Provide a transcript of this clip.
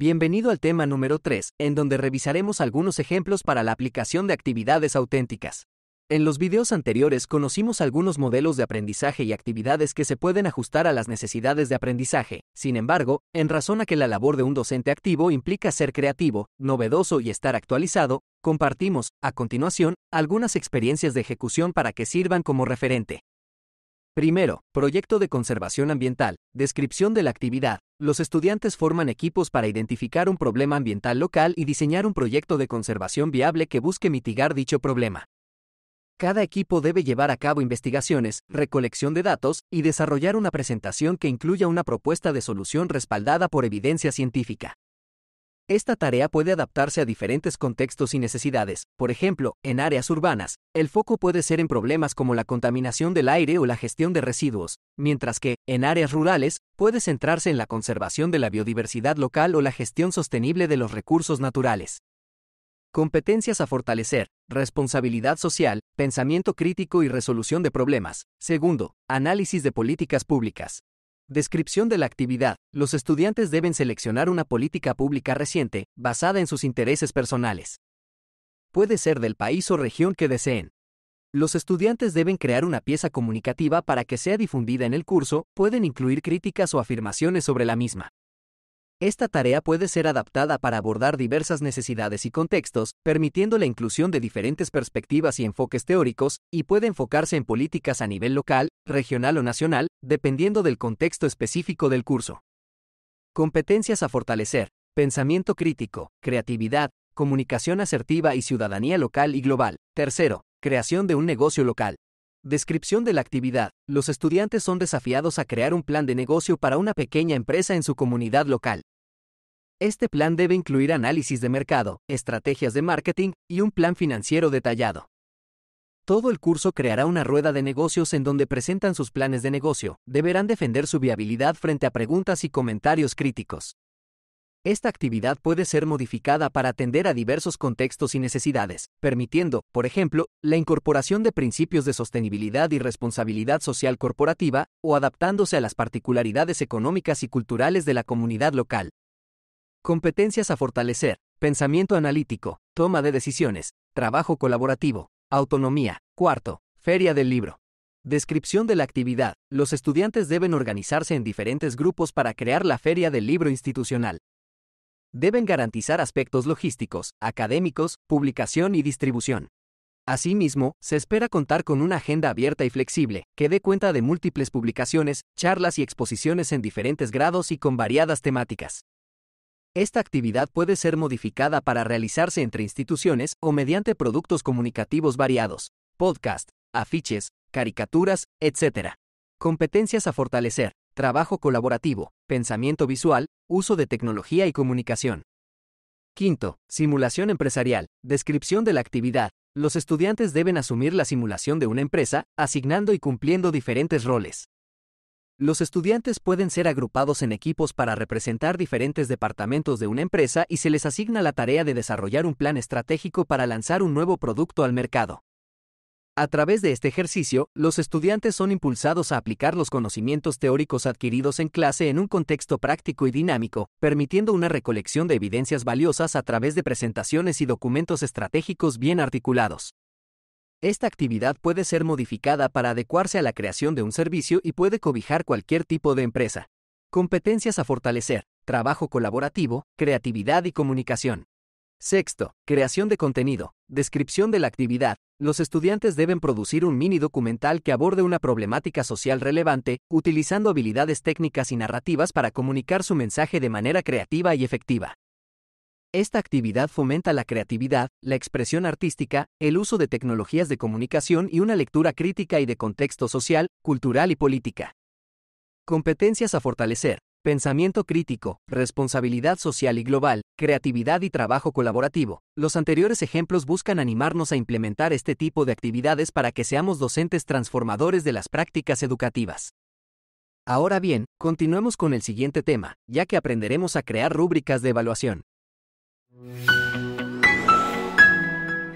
Bienvenido al tema número 3, en donde revisaremos algunos ejemplos para la aplicación de actividades auténticas. En los videos anteriores conocimos algunos modelos de aprendizaje y actividades que se pueden ajustar a las necesidades de aprendizaje. Sin embargo, en razón a que la labor de un docente activo implica ser creativo, novedoso y estar actualizado, compartimos, a continuación, algunas experiencias de ejecución para que sirvan como referente. Primero, proyecto de conservación ambiental, descripción de la actividad. Los estudiantes forman equipos para identificar un problema ambiental local y diseñar un proyecto de conservación viable que busque mitigar dicho problema. Cada equipo debe llevar a cabo investigaciones, recolección de datos y desarrollar una presentación que incluya una propuesta de solución respaldada por evidencia científica. Esta tarea puede adaptarse a diferentes contextos y necesidades. Por ejemplo, en áreas urbanas, el foco puede ser en problemas como la contaminación del aire o la gestión de residuos, mientras que, en áreas rurales, puede centrarse en la conservación de la biodiversidad local o la gestión sostenible de los recursos naturales. Competencias a fortalecer, responsabilidad social, pensamiento crítico y resolución de problemas. Segundo, análisis de políticas públicas. Descripción de la actividad. Los estudiantes deben seleccionar una política pública reciente, basada en sus intereses personales. Puede ser del país o región que deseen. Los estudiantes deben crear una pieza comunicativa para que sea difundida en el curso, pueden incluir críticas o afirmaciones sobre la misma. Esta tarea puede ser adaptada para abordar diversas necesidades y contextos, permitiendo la inclusión de diferentes perspectivas y enfoques teóricos, y puede enfocarse en políticas a nivel local, regional o nacional, dependiendo del contexto específico del curso. Competencias a fortalecer. Pensamiento crítico, creatividad, comunicación asertiva y ciudadanía local y global. Tercero, creación de un negocio local. Descripción de la actividad. Los estudiantes son desafiados a crear un plan de negocio para una pequeña empresa en su comunidad local. Este plan debe incluir análisis de mercado, estrategias de marketing y un plan financiero detallado. Todo el curso creará una rueda de negocios en donde presentan sus planes de negocio, deberán defender su viabilidad frente a preguntas y comentarios críticos. Esta actividad puede ser modificada para atender a diversos contextos y necesidades, permitiendo, por ejemplo, la incorporación de principios de sostenibilidad y responsabilidad social corporativa, o adaptándose a las particularidades económicas y culturales de la comunidad local. Competencias a fortalecer, pensamiento analítico, toma de decisiones, trabajo colaborativo, autonomía, cuarto, feria del libro. Descripción de la actividad. Los estudiantes deben organizarse en diferentes grupos para crear la feria del libro institucional deben garantizar aspectos logísticos, académicos, publicación y distribución. Asimismo, se espera contar con una agenda abierta y flexible, que dé cuenta de múltiples publicaciones, charlas y exposiciones en diferentes grados y con variadas temáticas. Esta actividad puede ser modificada para realizarse entre instituciones o mediante productos comunicativos variados, podcast, afiches, caricaturas, etc. Competencias a fortalecer trabajo colaborativo, pensamiento visual, uso de tecnología y comunicación. Quinto, simulación empresarial, descripción de la actividad. Los estudiantes deben asumir la simulación de una empresa, asignando y cumpliendo diferentes roles. Los estudiantes pueden ser agrupados en equipos para representar diferentes departamentos de una empresa y se les asigna la tarea de desarrollar un plan estratégico para lanzar un nuevo producto al mercado. A través de este ejercicio, los estudiantes son impulsados a aplicar los conocimientos teóricos adquiridos en clase en un contexto práctico y dinámico, permitiendo una recolección de evidencias valiosas a través de presentaciones y documentos estratégicos bien articulados. Esta actividad puede ser modificada para adecuarse a la creación de un servicio y puede cobijar cualquier tipo de empresa. Competencias a fortalecer, trabajo colaborativo, creatividad y comunicación. Sexto, creación de contenido, descripción de la actividad. Los estudiantes deben producir un mini documental que aborde una problemática social relevante, utilizando habilidades técnicas y narrativas para comunicar su mensaje de manera creativa y efectiva. Esta actividad fomenta la creatividad, la expresión artística, el uso de tecnologías de comunicación y una lectura crítica y de contexto social, cultural y política. Competencias a fortalecer pensamiento crítico, responsabilidad social y global, creatividad y trabajo colaborativo. Los anteriores ejemplos buscan animarnos a implementar este tipo de actividades para que seamos docentes transformadores de las prácticas educativas. Ahora bien, continuemos con el siguiente tema, ya que aprenderemos a crear rúbricas de evaluación.